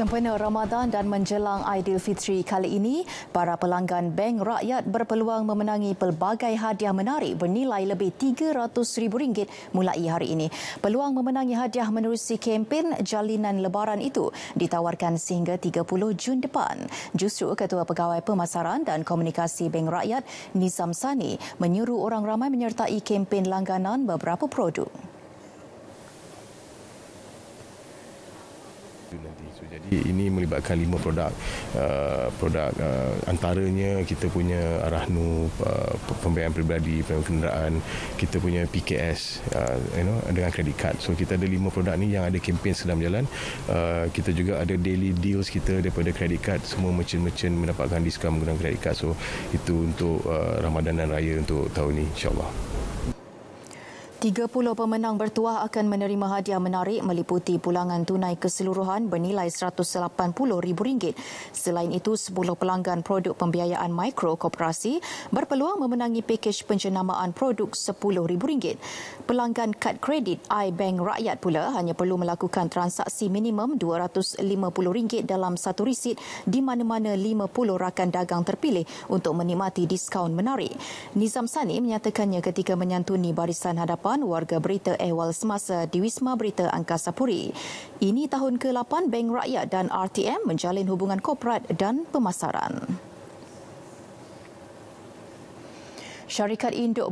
sempena Ramadan dan menjelang Aidilfitri kali ini, para pelanggan Bank Rakyat berpeluang memenangi pelbagai hadiah menarik bernilai lebih RM300,000 mulai hari ini. Peluang memenangi hadiah menerusi kempen jalinan lebaran itu ditawarkan sehingga 30 Jun depan. Justru Ketua Pegawai Pemasaran dan Komunikasi Bank Rakyat, Nizam Sani, menyuruh orang ramai menyertai kempen langganan beberapa produk. nanti. So, jadi ini melibatkan lima produk. Uh, produk uh, antaranya kita punya Rahnu, uh, pembayaran pribadi, pembayaran kenderaan, kita punya PKS uh, you know, dengan kredit card. So kita ada lima produk ni yang ada kempen sedang berjalan. Uh, kita juga ada daily deals kita daripada kredit card, Semua merchant-merchant mendapatkan diskon menggunakan kredit card. So itu untuk uh, Ramadan dan Raya untuk tahun ni insyaAllah. 30 pemenang bertuah akan menerima hadiah menarik meliputi pulangan tunai keseluruhan bernilai RM180,000. Selain itu, 10 pelanggan produk pembiayaan mikro koperasi berpeluang memenangi pakej penjenamaan produk RM10,000. Pelanggan kad kredit iBank Rakyat pula hanya perlu melakukan transaksi minimum RM250 dalam satu risit di mana-mana 50 rakan dagang terpilih untuk menikmati diskaun menarik. Nizam Sani menyatakannya ketika menyantuni barisan hadapan 8 warga berita ehwal semasa di Wisma Berita Angkasa Puri. Ini tahun ke-8 Bank Rakyat dan RTM menjalin hubungan korporat dan pemasaran. Syarikat Induk